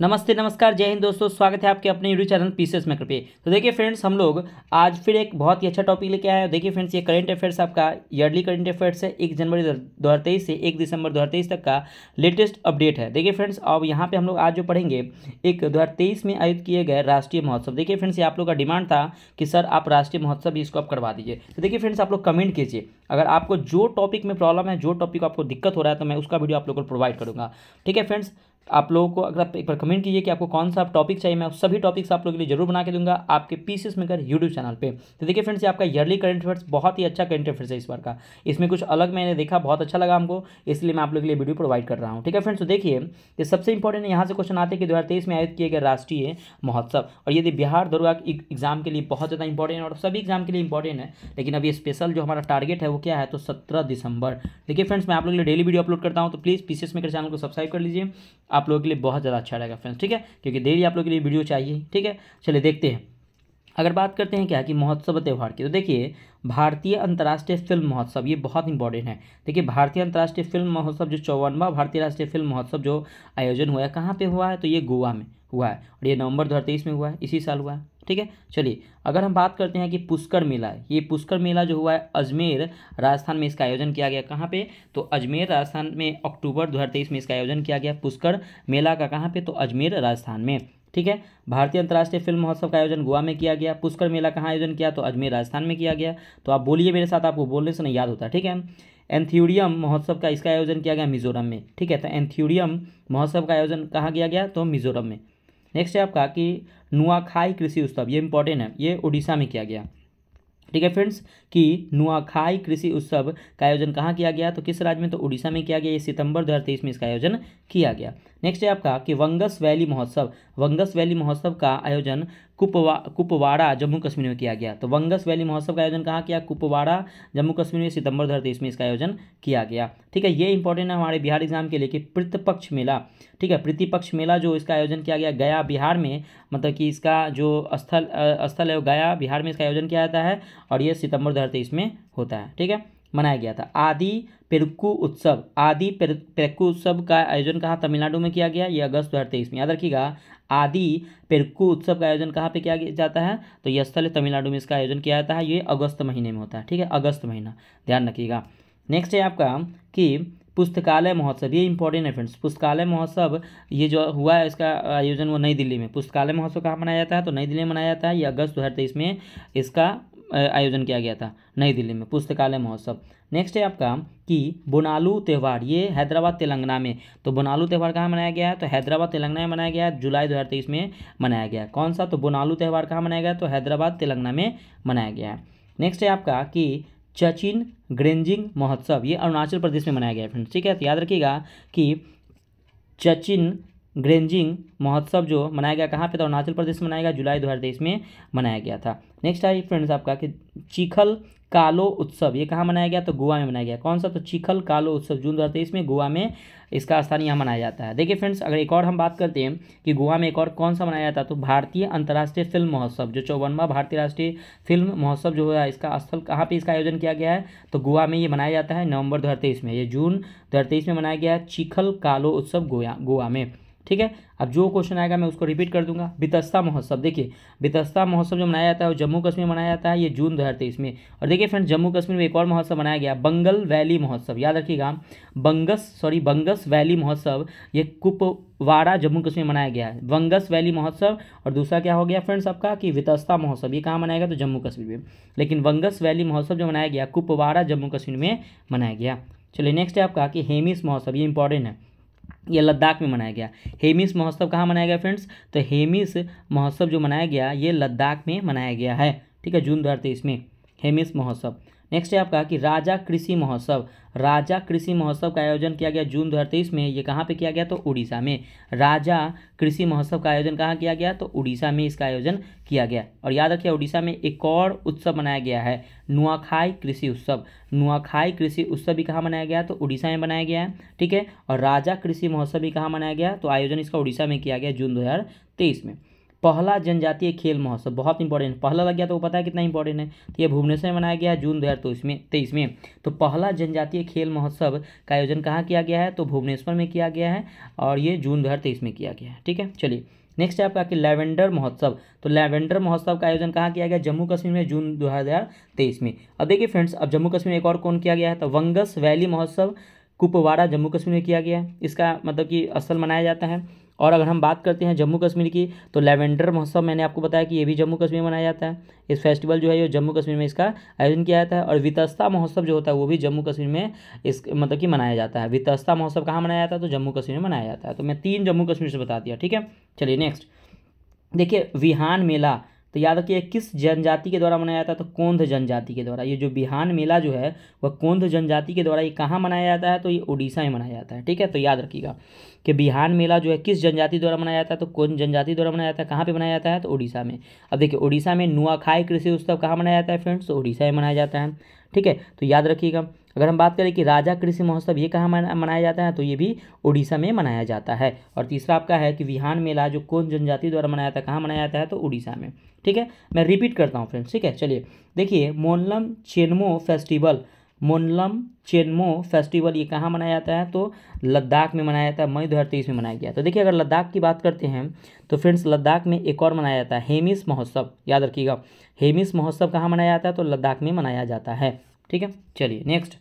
नमस्ते नमस्कार जय हिंद दोस्तों स्वागत है आपके अपने यूट्यूब चैनल पीसेस में कृपया तो देखिए फ्रेंड्स हम लोग आज फिर एक बहुत ही अच्छा टॉपिक लेके आए हैं देखिए फ्रेंड्स ये करंट अफेयर्स आपका ईयरली करंट अफेयर्स है एक जनवरी दो हज़ार तेईस से एक दिसंबर दो हज़ार तेईस तक का लेटेस्ट अपडेट है देखिए फ्रेंड्स अब यहाँ पर हम लोग आज जो पढ़ेंगे एक दो हज़ार तेईस में आयोजित किए गए राष्ट्रीय महोत्सव देखिए फ्रेंड्स ये आप लोग का डिमांड था कि सर आप राष्ट्रीय महोत्सव भी इसको आप करवा दीजिए तो देखिए फ्रेंड्स आप लोग कमेंट कीजिए अगर आपको जो टॉपिक में प्रॉब्लम है जो टॉपिक आपको दिक्कत हो रहा है तो मैं उसका वीडियो आप लोग को प्रोवाइड करूँगा ठीक है फ्रेंड्स आप लोगों को अगर आप एक बार कमेंट कीजिए कि आपको कौन सा टॉपिक चाहिए मैं सभी टॉपिक्स आप लोगों के लिए जरूर बना के दूंगा आपके पीसीएस मेकर यूट्यूब चैनल पे तो देखिए फ्रेंड्स ये आपका ईयरली करंट अफेयर्स बहुत ही अच्छा करंट अफेयर्स है इस बार का इसमें कुछ अलग मैंने देखा बहुत अच्छा लगा हमको इसलिए मैं आप लोगों के लिए वीडियो प्रोवाइड कर रहा हूँ ठीक है फ्रेंड्स तो देखिए ये सबसे इंपॉर्टेंट यहाँ से क्वेश्चन आते हैं कि दो में आयोजित किए गए राष्ट्रीय महोत्सव और यदि बिहार दरोगा एग्जाम के लिए बहुत ज़्यादा इंपॉर्टेंट है और सभी एग्जाम के लिए इंपॉर्टेंट है लेकिन अब ये स्पेशल जो हमारा टारगेट है वो क्या है तो सत्रह दिसंबर देखिए फ्रेंड्स मैं आप लोग के लिए डेली वीडियो अपलोड करता हूँ तो प्लीज़ पीसीएस मेकर चैनल को सब्सक्राइब कर लीजिए आप लोगों के लिए बहुत ज़्यादा अच्छा रहेगा फ्रेंड्स ठीक है क्योंकि डेली आप लोगों के लिए वीडियो चाहिए ठीक है चलिए देखते हैं अगर बात करते हैं क्या कि महोत्सव त्यौहार की तो देखिए भारतीय अंतर्राष्ट्रीय फिल्म महोत्सव ये बहुत इंपॉर्टेंट है देखिए भारतीय अंतर्राष्ट्रीय फिल्म महोत्सव जो चौवनवा भारतीय राष्ट्रीय फिल्म महोत्सव जो आयोजन हुआ है कहाँ पर हुआ है तो ये गोवा में हुआ है और ये नवंबर दो में हुआ है इसी साल हुआ है ठीक है चलिए अगर हम बात करते हैं कि पुष्कर मेला ये पुष्कर मेला जो हुआ है अजमेर राजस्थान में इसका आयोजन किया गया कहाँ पे तो अजमेर राजस्थान में अक्टूबर 2023 में इसका आयोजन किया गया पुष्कर मेला का कहाँ पे तो अजमेर राजस्थान में ठीक है भारतीय अंतर्राष्ट्रीय फिल्म महोत्सव का आयोजन गोवा में किया गया पुष्कर मेला कहाँ आयोजन किया तो अजमेर राजस्थान में किया गया तो आप बोलिए मेरे साथ आपको बोलने से नहीं याद होता ठीक है एंथ्यूरियम महोत्सव का इसका आयोजन किया गया मिजोरम में ठीक है तो एंथ्यूरियम महोत्सव का आयोजन कहाँ किया गया तो मिजोरम में नेक्स्ट है आपका कि नुआखाई कृषि उत्सव ये इंपॉर्टेंट है ये उड़ीसा में किया गया ठीक है फ्रेंड्स कि नुआखाई कृषि उत्सव का आयोजन कहाँ किया गया तो किस राज्य में तो उड़ीसा में किया गया ये सितंबर 2023 में इसका आयोजन किया गया नेक्स्ट है आपका कि वंगस वैली महोत्सव वंगस वैली महोत्सव का आयोजन कुपवा कुपवाड़ा जम्मू कश्मीर में किया गया तो वंगस वैली महोत्सव का आयोजन कहाँ किया कुपवाड़ा जम्मू कश्मीर में सितंबर दो हज़ार तेईस में इसका आयोजन किया गया ठीक है ये इंपॉर्टेंट है हमारे बिहार एग्जाम के लिए कि प्रतिपक्ष मेला ठीक है प्रतिपक्ष मेला जो इसका आयोजन किया गया गया बिहार में मतलब कि इसका जो स्थल स्थल है गया बिहार में इसका आयोजन किया जाता है और ये सितंबर दो हज़ार तेईस में होता है ठीक है मनाया गया था आदि पेरक्कू उत्सव आदि पेरक्कू उत्सव का आयोजन कहाँ तमिलनाडु में किया गया ये अगस्त दो हज़ार तेईस में याद रखिएगा आदि पेरकू उत्सव का आयोजन कहाँ पे किया जाता है तो यह स्थल तमिलनाडु में इसका आयोजन किया जाता है ये अगस्त महीने में होता है ठीक है अगस्त महीना ध्यान रखिएगा नेक्स्ट है आपका कि पुस्तकालय महोत्सव ये इंपॉर्टेंट है फ्रेंड्स पुस्तकालय महोत्सव ये जो हुआ है इसका आयोजन वो नई दिल्ली में पुस्तकालय महोत्सव कहाँ मनाया जाता है तो नई दिल्ली में मनाया जाता है ये अगस्त दो में इसका आयोजन किया गया था नई दिल्ली में पुस्तकालय महोत्सव नेक्स्ट है आपका कि बोनालू त्यौहार ये हैदराबाद तेलंगाना में तो बोनालू त्यौहार कहाँ मनाया गया है तो हैदराबाद तेलंगाना में मनाया गया है जुलाई दो में मनाया गया कौन सा तो बोनालू त्यौहार कहाँ मनाया गया तो हैदराबाद तेलंगाना में मनाया गया है नेक्स्ट है आपका कि चचिन ग्रेंजिंग महोत्सव ये अरुणाचल प्रदेश में मनाया गया है फ्रेंड्स ठीक है तो याद रखिएगा कि चचिन ग्रेंजिंग महोत्सव जो मनाया गया कहाँ पे था अरुणाचल प्रदेश में मनाया गया जुलाई दो में मनाया गया था नेक्स्ट आई फ्रेंड्स आपका कि चिखल कालो उत्सव ये कहाँ मनाया गया तो गोवा में मनाया गया कौन सा तो चिखल कालो उत्सव जून दो में गोवा में इसका स्थान यहाँ मनाया जाता है देखिए फ्रेंड्स अगर एक और हम बात करते हैं कि गोवा में एक और कौन सा मनाया जाता है तो भारतीय अंतर्राष्ट्रीय फिल्म महोत्सव जो चौवनवा भारतीय राष्ट्रीय फिल्म महोत्सव जो है इसका स्थल कहाँ पर इसका आयोजन किया गया है तो गोवा में ये मनाया जाता है नवंबर दो में ये जून दो में मनाया गया चिखल कालो उत्सव गोवा गोवा में ठीक है अब जो क्वेश्चन आएगा मैं उसको रिपीट कर दूंगा बितस्ता महोत्सव देखिए बितस्ता महोत्सव जो मनाया जाता है वो जम्मू कश्मीर मनाया जाता है ये जून दो हज़ार तेईस में और देखिए फ्रेंड जम्मू कश्मीर में एक और महोत्सव मनाया गया बंगल वैली महोत्सव याद रखिएगा बंगस सॉरी बंगस वैली महोत्सव ये कुपवाड़ा जम्मू कश्मीर मनाया गया है बंगस वैली महोत्सव और दूसरा क्या हो गया फ्रेंड्स आपका कि वितस्ता महोत्सव ये कहाँ मनाया गया तो जम्मू कश्मीर में लेकिन बंगस वैली महोत्सव जो मनाया गया कुपवाड़ा जम्मू कश्मीर में मनाया गया चलिए नेक्स्ट है आपका कि हेमिस महोत्सव ये इंपॉर्टेंट है यह लद्दाख में मनाया गया हेमिस महोत्सव कहाँ मनाया गया फ्रेंड्स तो हेमिस महोत्सव जो मनाया गया ये लद्दाख में मनाया गया है ठीक है जून दो हज़ार तेईस में हेमिस महोत्सव नेक्स्ट है आपका कि राजा कृषि महोत्सव राजा कृषि महोत्सव का आयोजन किया गया जून दो में ये कहाँ पे किया गया तो उड़ीसा में राजा कृषि महोत्सव का आयोजन कहाँ किया गया तो उड़ीसा में इसका आयोजन किया गया और याद रखिए उड़ीसा में एक और उत्सव मनाया गया है नुआखाई कृषि उत्सव नुआखाई कृषि उत्सव भी कहाँ मनाया गया तो उड़ीसा में मनाया गया है ठीक है और राजा कृषि महोत्सव भी कहाँ मनाया गया तो आयोजन इसका उड़ीसा में किया गया जून दो में पहला जनजातीय खेल महोत्सव बहुत इंपॉर्टेंट पहला लग गया तो पता है कितना इंपॉर्टेंट है तो ये भुवनेश्वर में मनाया गया है जून दो हज़ार तेईस में तेईस में तो पहला जनजातीय खेल महोत्सव का आयोजन कहाँ किया गया है तो भुवनेश्वर में किया गया है और ये जून दो हज़ार तेईस में किया गया है ठीक है चलिए नेक्स्ट है आपका कि लैवेंडर महोत्सव तो लैवेंडर महोत्सव का आयोजन कहाँ किया गया जम्मू कश्मीर में जून दो हज़ार तेईस में अब देखिए फ्रेंड्स अब जम्मू कश्मीर में एक और कौन किया गया है तो वंगस वैली महोत्सव कुपवाड़ा जम्मू कश्मीर में किया गया है इसका मतलब कि असल मनाया जाता है और अगर हम बात करते हैं जम्मू कश्मीर की तो लेवेंडर महोत्सव मैंने आपको बताया कि ये भी जम्मू कश्मीर में मनाया जाता है इस फेस्टिवल जो है ये जम्मू कश्मीर में इसका आयोजन किया जाता है और वितस्ता महोत्सव जो होता है वो भी जम्मू कश्मीर में इस मतलब कि मनाया जाता है वितस्ता महोत्सव कहाँ मनाया जाता है तो जम्मू कश्मीर में मनाया जाता है तो मैं तीन जम्मू कश्मीर से बता दिया ठीक है चलिए नेक्स्ट देखिए विहान मेला तो याद रखिए किस जनजाति के द्वारा मनाया जाता है तो कोंध जनजाति के द्वारा ये जो बिहान मेला जो है वह कोंध जनजाति के द्वारा ये कहाँ मनाया जाता है तो ये उड़ीसा में मनाया जाता है ठीक है तो याद रखिएगा कि बिहान मेला जो है किस जनजाति द्वारा मनाया जाता है तो कौन जनजाति द्वारा मनाया जाता है कहाँ पे मनाया जाता है तो उड़ीसा में अब देखिए उड़ीसा में नुआखाई कृषि उत्सव कहाँ मनाया जाता है फ्रेंड्स तो उड़ीसा में मनाया जाता है ठीक है तो याद रखिएगा अगर हम बात करें कि राजा कृषि महोत्सव ये कहाँ मनाया जाता है तो ये भी उड़ीसा में मनाया जाता है और तीसरा आपका है कि विहान मेला जो कौन जनजाति द्वारा मनाया जाता है कहाँ मनाया जाता है तो उड़ीसा में ठीक है मैं रिपीट करता हूँ फ्रेंड्स ठीक है चलिए देखिए मोनलम चेनमो फेस्टिवल मोनलम चेनमो फेस्टिवल ये कहाँ मनाया जाता है तो लद्दाख में मनाया जाता है मई दो में मनाया गया तो देखिए अगर लद्दाख की बात करते हैं तो फ्रेंड्स लद्दाख में एक और मनाया जाता है हेमिस महोत्सव याद रखिएगा हेमिस महोत्सव कहाँ मनाया जाता है तो लद्दाख में मनाया जाता है ठीक है चलिए नेक्स्ट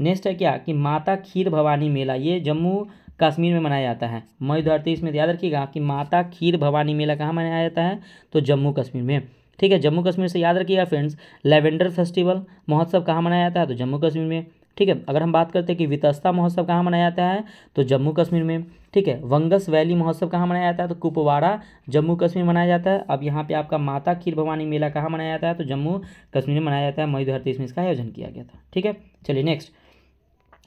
नेक्स्ट है क्या कि माता खीर भवानी मेला ये जम्मू कश्मीर में मनाया जाता है मई दो में तो याद रखिएगा कि माता खीर भवानी मेला कहाँ मनाया जाता है तो जम्मू कश्मीर में ठीक है जम्मू कश्मीर से याद रखिएगा फ्रेंड्स लेवेंडर फेस्टिवल महोत्सव कहाँ मनाया जाता है तो जम्मू कश्मीर में ठीक है अगर हम बात करते हैं कि वितस्ता महोत्सव कहाँ मनाया जाता है तो जम्मू कश्मीर में ठीक है वंगस वैली महोत्सव कहाँ मनाया जाता है तो कुपवाड़ा जम्मू कश्मीर मनाया जाता है अब यहाँ पे आपका माता खीर भवानी मेला कहाँ मनाया जाता है तो जम्मू कश्मीर में मनाया जाता है मई दो हज़ार तीस में इसका आयोजन किया गया था ठीक है चलिए नेक्स्ट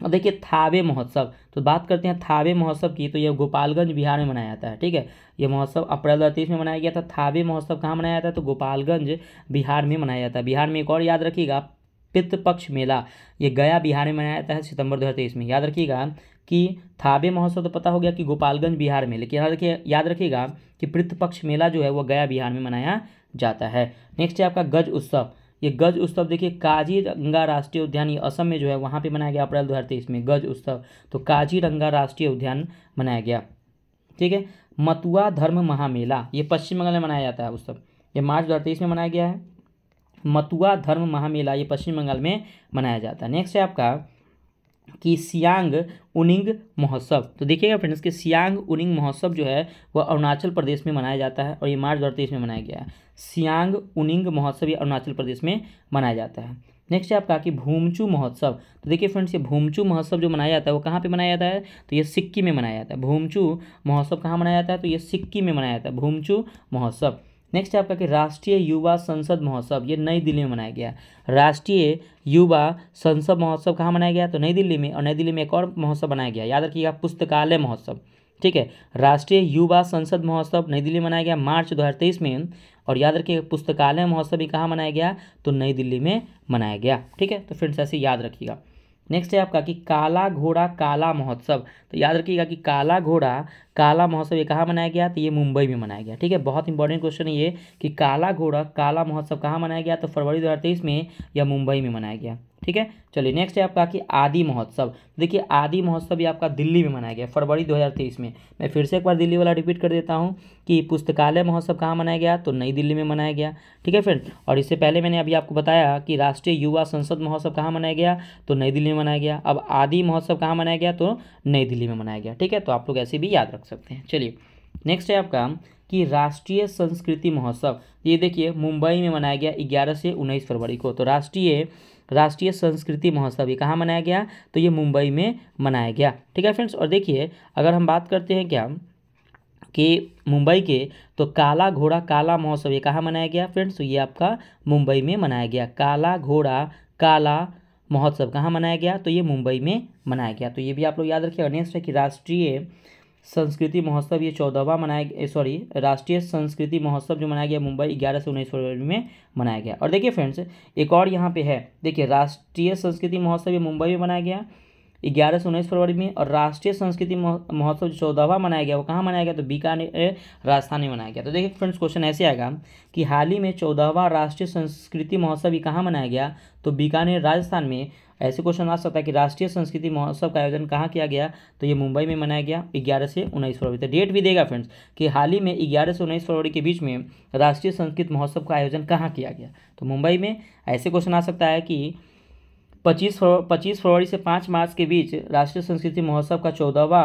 अब देखिए थावे महोत्सव तो बात करते हैं थावे महोत्सव की तो यह गोपालगंज बिहार में मनाया जाता है ठीक है यह महोत्सव अप्रैल दो में मनाया गया था थावे महोत्सव कहाँ मनाया जाता है तो गोपालगंज बिहार में मनाया जाता है बिहार में एक और याद रखिएगा पितृपक्ष मेला ये गया बिहार में मनाया जाता है सितंबर दो में याद रखिएगा कि थावे महोत्सव तो पता हो गया कि गोपालगंज बिहार में लेकिन याद रखिए याद रखिएगा कि पृथ्वपक्ष मेला जो है वह गया बिहार में मनाया जाता है नेक्स्ट है आपका गज उत्सव ये गज उत्सव देखिए काजीरंगा राष्ट्रीय उद्यान ये असम में जो है वहाँ पे मनाया गया अप्रैल दो हज़ार तेईस में गज उत्सव तो काजीरंगा राष्ट्रीय उद्यान मनाया गया ठीक है मतुआ धर्म महामेला ये पश्चिम बंगाल में मनाया जाता है उत्सव ये मार्च दो हज़ार तेईस में मनाया गया है मतुआ धर्म महामेला ये पश्चिम बंगाल में मनाया जाता है नेक्स्ट है आपका कि सियांग उनिंग महोत्सव तो देखिएगा फ्रेंड्स कि सियांग उनिंग महोत्सव जो है वह अरुणाचल प्रदेश में मनाया जाता है और ये मार्च दो हज़ार तेईस में मनाया गया है सियांग उनिंग महोत्सव ये अरुणाचल प्रदेश में मनाया जाता है नेक्स्ट है आपका कि भूमचू महोत्सव तो देखिए फ्रेंड्स ये भूमचू महोत्सव जो मनाया जाता है वो कहाँ पे मनाया जाता है तो ये सिक्की में मनाया जाता है भूमचू महोत्सव कहाँ मनाया जाता है तो ये सिक्किम में मनाया जाता है भूमचू महोत्सव नेक्स्ट आपका कि राष्ट्रीय युवा संसद महोत्सव ये नई दिल्ली में मनाया गया राष्ट्रीय युवा संसद महोत्सव कहाँ मनाया गया तो नई दिल्ली में और नई दिल्ली में एक और महोत्सव मनाया गया याद रखिएगा पुस्तकालय महोत्सव ठीक है राष्ट्रीय युवा संसद महोत्सव नई दिल्ली मनाया गया मार्च दो में और याद रखिएगा पुस्तकालय महोत्सव भी कहाँ मनाया गया तो नई दिल्ली में मनाया गया ठीक है तो फ्रेंड्स ऐसे याद रखिएगा नेक्स्ट है आपका कि काला घोड़ा काला महोत्सव तो याद रखिएगा कि काला घोड़ा काला महोत्सव ये कहाँ मनाया गया तो ये मुंबई में मनाया गया ठीक है बहुत इंपॉर्टेंट क्वेश्चन है ये कि काला घोड़ा काला महोत्सव कहाँ मनाया गया तो फरवरी दो में यह मुंबई में मनाया गया ठीक है चलिए नेक्स्ट है आपका कि आदि महोत्सव तो देखिए आदि महोत्सव भी आपका दिल्ली में मनाया गया फरवरी 2023 में मैं फिर से एक बार दिल्ली वाला रिपीट कर देता हूँ कि पुस्तकालय महोत्सव कहाँ मनाया गया तो नई दिल्ली में मनाया गया ठीक है फ्रेंड और इससे पहले मैंने अभी आपको बताया कि राष्ट्रीय युवा संसद महोत्सव कहाँ मनाया गया तो नई दिल्ली में मनाया गया अब आदि महोत्सव कहाँ मनाया गया तो नई दिल्ली में मनाया गया ठीक है तो आप लोग ऐसे भी याद रख सकते हैं चलिए नेक्स्ट है आपका कि राष्ट्रीय संस्कृति महोत्सव ये देखिए मुंबई में मनाया गया ग्यारह से उन्नीस फरवरी को तो राष्ट्रीय राष्ट्रीय संस्कृति महोत्सव ये कहाँ मनाया गया तो ये मुंबई में मनाया गया ठीक है फ्रेंड्स और देखिए अगर हम बात करते हैं क्या कि मुंबई के तो काला घोड़ा काला महोत्सव ये कहाँ मनाया गया फ्रेंड्स तो ये आपका मुंबई में मनाया गया काला घोड़ा काला महोत्सव कहाँ मनाया गया तो ये मुंबई में मनाया गया तो ये भी आप लोग याद रखिएगा नेक्स्ट है कि राष्ट्रीय संस्कृति महोत्सव ये चौदहवा मनाया सॉरी राष्ट्रीय संस्कृति महोत्सव जो मनाया गया मुंबई ग्यारह से उन्नीस फरवरी में मनाया गया और देखिए फ्रेंड्स एक और यहाँ पे है देखिए राष्ट्रीय संस्कृति महोत्सव ये मुंबई में मनाया गया ग्यारह से उन्नीस फरवरी में और राष्ट्रीय संस्कृति महोत्सव जो चौदहवा मनाया गया वो कहाँ मनाया गया तो बीकानेर राजस्थान में मनाया गया तो देखिए फ्रेंड्स क्वेश्चन ऐसे आएगा कि हाल ही में चौदहवा राष्ट्रीय संस्कृति महोत्सव ये कहाँ मनाया गया तो बीकानेर राजस्थान में ऐसे क्वेश्चन आ सकता है कि राष्ट्रीय संस्कृति महोत्सव का आयोजन कहाँ किया गया तो ये मुंबई में मनाया गया ग्यारह से उन्नीस फरवरी तक तो डेट भी देगा फ्रेंड्स कि हाल ही में ग्यारह से उन्नीस फरवरी के बीच में राष्ट्रीय संस्कृत महोत्सव का आयोजन कहाँ किया गया तो मुंबई में ऐसे क्वेश्चन आ सकता है कि पच्चीस पच्चीस फरवरी से पाँच मार्च के बीच राष्ट्रीय संस्कृति महोत्सव का चौदहवा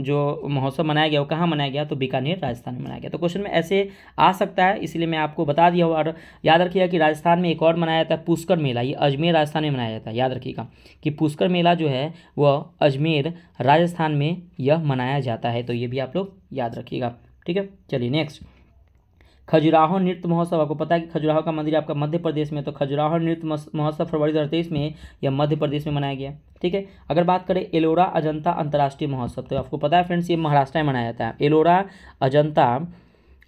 जो महोत्सव मनाया गया वो कहाँ मनाया गया तो बीकानेर राजस्थान में मनाया गया तो क्वेश्चन में ऐसे आ सकता है इसलिए मैं आपको बता दिया हूँ और याद रखिएगा कि राजस्थान में एक और मनाया जाता है पुष्कर मेला ये अजमेर राजस्थान में मनाया जाता है याद रखिएगा कि पुष्कर मेला जो है वह अजमेर राजस्थान में यह मनाया जाता है तो ये भी आप लोग याद रखिएगा ठीक है चलिए नेक्स्ट खजुराहो नृत्य महोत्सव आपको पता है कि खजुराहो का मंदिर आपका मध्य प्रदेश में तो खजुराहो नृत्य महोत्सव फरवरी दो में यह मध्य प्रदेश में मनाया गया ठीक है अगर बात करें एलोरा अजंता अंतर्राष्ट्रीय महोत्सव तो आपको पता है फ्रेंड्स ये महाराष्ट्र में मनाया जाता है एलोरा अजंता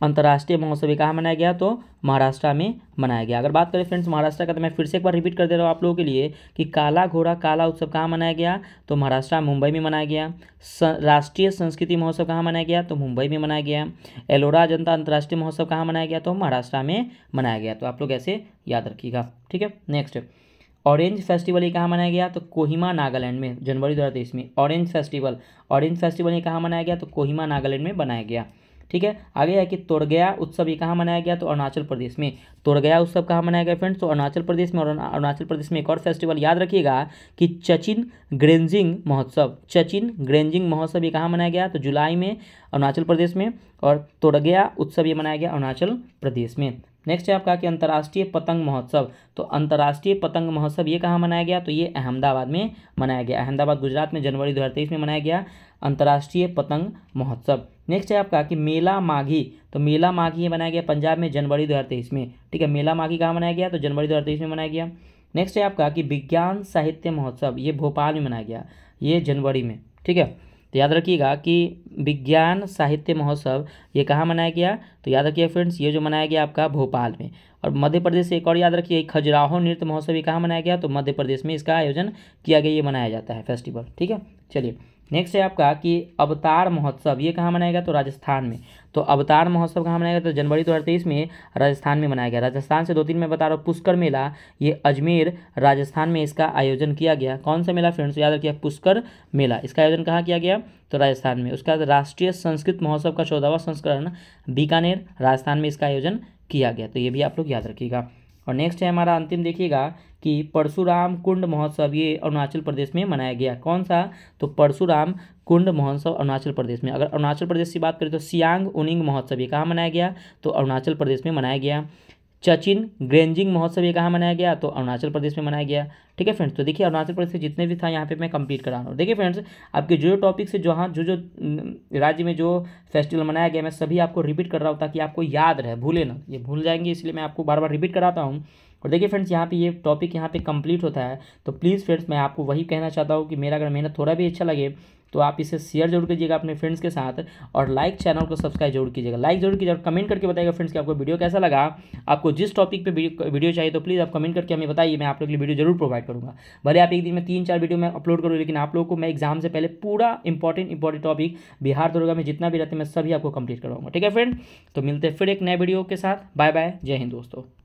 अंतर्राष्ट्रीय महोत्सव कहाँ मनाया गया तो महाराष्ट्र में मनाया गया अगर बात करें फ्रेंड्स महाराष्ट्र का तो मैं फिर से एक बार रिपीट कर दे रहा हूँ आप लोगों के लिए कि काला घोड़ा काला उत्सव कहाँ मनाया गया तो महाराष्ट्र मुंबई में मनाया गया राष्ट्रीय संस्कृति महोत्सव कहाँ मनाया गया तो मुंबई में मनाया गया एलोरा जनता अंतर्राष्ट्रीय महोत्सव कहाँ मनाया गया तो महाराष्ट्र में मनाया गया तो आप लोग ऐसे याद रखिएगा ठीक है नेक्स्ट ऑरेंज फेस्टिवल ये कहाँ मनाया गया तो कोहिमा नागालैंड में जनवरी दो में ऑरेंज फेस्टिवल ऑरेंज फेस्टिवल ये कहाँ मनाया गया तो कोहिमा नागालैंड में बनाया गया ठीक है आगे है कि तोड़गया उत्सव ये कहाँ मनाया गया तो अरुणाचल प्रदेश में तोड़गया उत्सव कहाँ मनाया गया फ्रेंड्स तो अरुणाचल प्रदेश में और अरुणाचल प्रदेश में एक और फेस्टिवल याद रखिएगा कि चचिन ग्रेंजिंग महोत्सव चचिन ग्रेंजिंग महोत्सव ये कहाँ मनाया गया तो जुलाई में अरुणाचल प्रदेश में और तोड़गया उत्सव ये मनाया गया अरुणाचल प्रदेश में नेक्स्ट है आपका कि अंतर्राष्ट्रीय पतंग महोत्सव तो अंतर्राष्ट्रीय पतंग महोत्सव ये कहाँ मनाया गया तो ये अहमदाबाद में मनाया गया अहमदाबाद गुजरात में जनवरी दो में मनाया गया अंतर्राष्ट्रीय पतंग महोत्सव नेक्स्ट है आपका कि मेला माघी तो मेला माघी ये मनाया गया पंजाब में जनवरी दो में ठीक है मेला माघी कहाँ मनाया गया तो जनवरी दो में मनाया गया नेक्स्ट है आपका कि विज्ञान साहित्य महोत्सव ये भोपाल में मनाया गया ये जनवरी में ठीक है तो याद रखिएगा कि विज्ञान साहित्य महोत्सव ये कहाँ मनाया गया तो याद रखिए फ्रेंड्स ये जो मनाया गया आपका भोपाल में और मध्य प्रदेश से एक और याद रखिए खजुराहो नृत्य महोत्सव ये कहाँ मनाया गया तो मध्य प्रदेश में इसका आयोजन किया गया ये मनाया जाता है फेस्टिवल ठीक है चलिए नेक्स्ट है आपका कि अवतार महोत्सव ये कहाँ मनाया गया तो राजस्थान में तो अवतार महोत्सव कहाँ मनाया गया तो जनवरी दो में राजस्थान में मनाया गया राजस्थान से दो तीन में बता रहा हूँ पुष्कर मेला ये अजमेर राजस्थान में इसका आयोजन किया गया कौन सा मेला फ्रेंड्स याद रखिए पुष्कर मेला इसका आयोजन कहाँ किया गया तो राजस्थान में उसके बाद राष्ट्रीय संस्कृत महोत्सव का चौदहवा संस्करण बीकानेर राजस्थान में इसका आयोजन किया गया तो ये भी आप लोग याद रखिएगा और नेक्स्ट है हमारा अंतिम देखिएगा कि परशुराम कुंड महोत्सव ये अरुणाचल प्रदेश में मनाया गया कौन सा तो परशुराम कुंड महोत्सव अरुणाचल प्रदेश में अगर अरुणाचल प्रदेश की बात करें तो सियांग उनिंग महोत्सव ये कहाँ मनाया गया तो अरुणाचल प्रदेश में मनाया गया चचिन ग्रेंजिंग महोत्सव ये कहाँ मनाया गया तो अरुणाचल प्रदेश में मनाया गया ठीक है फ्रेंड्स तो देखिए अरुणाचल प्रदेश से जितने भी था यहाँ पे मैं कंप्लीट करा रहा हूँ देखिए फ्रेंड्स आपके जो जो टॉपिक से जहाँ जो जो राज्य में जो फेस्टिवल मनाया गया मैं सभी आपको रिपीट कर रहा हूँ ताकि आपको याद रहे भूले ना ये भूल जाएंगे इसलिए मैं आपको बार बार रिपीट कराता हूँ और देखिए फ्रेंड्स यहाँ पे ये टॉपिक यहाँ पे कंप्लीट होता है तो प्लीज़ फ्रेंड्स मैं आपको वही कहना चाहता हूँ कि मेरा अगर मेहनत थोड़ा भी अच्छा लगे तो आप इसे शेयर जरूर कीजिएगा अपने फ्रेंड्स के साथ और लाइक चैनल को सब्सक्राइब जरूर कीजिएगा लाइक जरूर कीजिएगा और कमेंट करके बताइएगा फ्रेंड्स कि आपको वीडियो कैसा लगा आपको जिस टॉपिक पे वीडियो चाहिए तो प्लीज़ आप कमेंट करके हमें बताइए मैं आप लोग के लिए वीडियो जरूर प्रोवाइड करूँगा भले आप एक दिन में तीन चार वीडियो मैं अपलोड करूँ लेकिन आप लोगों को मैं एग्जाम से पहले पूरा important important topic Bihar Durga में जितना भी रहते हैं मैं सभी आपको कंप्लीट कराऊंगा ठीक है फ्रेंड तो मिलते हैं फिर एक नए वीडियो के साथ बाय बाय जय हिंद दोस्तों